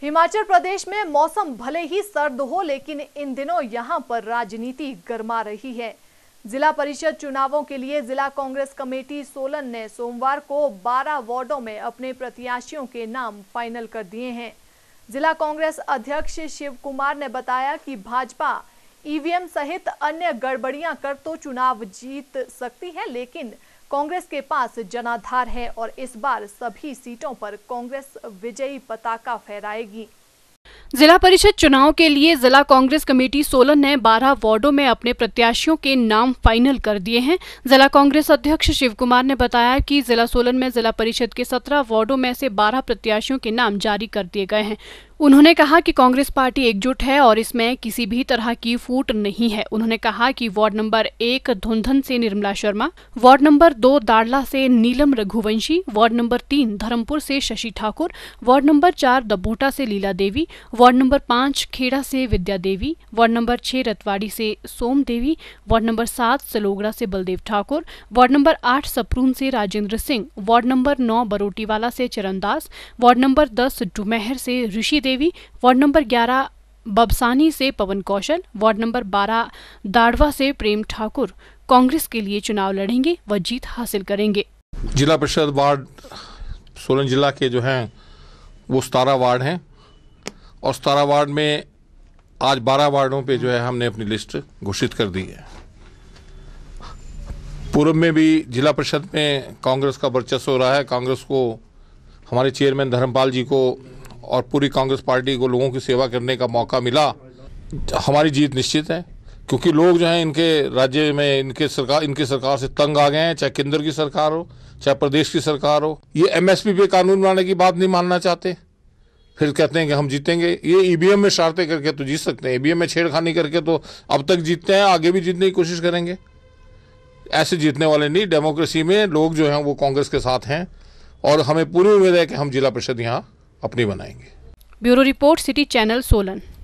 हिमाचल प्रदेश में मौसम भले ही सर्द हो लेकिन इन दिनों यहां पर राजनीति गर्मा रही है जिला परिषद चुनावों के लिए जिला कांग्रेस कमेटी सोलन ने सोमवार को 12 वार्डों में अपने प्रत्याशियों के नाम फाइनल कर दिए हैं जिला कांग्रेस अध्यक्ष शिव कुमार ने बताया कि भाजपा ईवीएम सहित अन्य गड़बड़ियां कर तो चुनाव जीत सकती है लेकिन कांग्रेस के पास जनाधार है और इस बार सभी सीटों पर कांग्रेस विजयी पताका फहराएगी जिला परिषद चुनाव के लिए जिला कांग्रेस कमेटी सोलन ने 12 वार्डों में अपने प्रत्याशियों के नाम फाइनल कर दिए हैं जिला कांग्रेस अध्यक्ष शिव कुमार ने बताया कि जिला सोलन में जिला परिषद के 17 वार्डों में से 12 प्रत्याशियों के नाम जारी कर दिए गए हैं उन्होंने कहा कि कांग्रेस पार्टी एकजुट है और इसमें किसी भी तरह की फूट नहीं है उन्होंने कहा कि वार्ड नंबर एक धुंधन से निर्मला शर्मा वार्ड नंबर दो दाड़ला से नीलम रघुवंशी वार्ड नंबर तीन धर्मपुर से शशि ठाकुर वार्ड नंबर चार दबोटा से लीला देवी वार्ड नंबर पांच खेड़ा से विद्या देवी वार्ड नंबर छह रतवाड़ी से सोम देवी वार्ड नंबर सात सलोगड़ा से बलदेव ठाकुर वार्ड नंबर आठ सपरून से राजेंद्र सिंह वार्ड नंबर नौ बरोटीवाला से चरणदास वार्ड नंबर दस डुमेहर से ऋषि देवी वार्ड नंबर ग्यारह बबसानी से पवन कौशल वार्ड नंबर 12 दाड़वा से प्रेम ठाकुर कांग्रेस के लिए चुनाव लड़ेंगे व जीत हासिल करेंगे जिला परिषद वार्ड सोलन जिला के जो हैं वो सतारा वार्ड हैं और सतारा वार्ड में आज 12 वार्डों पे जो है हमने अपनी लिस्ट घोषित कर दी है पूर्व में भी जिला परिषद में कांग्रेस का वर्चस्व हो रहा है कांग्रेस को हमारे चेयरमैन धर्मपाल जी को और पूरी कांग्रेस पार्टी को लोगों की सेवा करने का मौका मिला हमारी जीत निश्चित है क्योंकि लोग जो हैं इनके राज्य में इनके सरकार इनकी सरकार से तंग आ गए हैं चाहे केंद्र की सरकार हो चाहे प्रदेश की सरकार हो ये एमएसपी पे कानून बनाने की बात नहीं मानना चाहते फिर कहते हैं कि हम जीतेंगे ये ईवीएम e में शरारते करके तो जीत सकते हैं ईवीएम e में छेड़खानी करके तो अब तक जीतते हैं आगे भी जीतने की कोशिश करेंगे ऐसे जीतने वाले नहीं डेमोक्रेसी में लोग जो हैं वो कांग्रेस के साथ हैं और हमें पूरी उम्मीद है कि हम जिला परिषद यहाँ अपनी बनाएंगे bureau report city channel Solan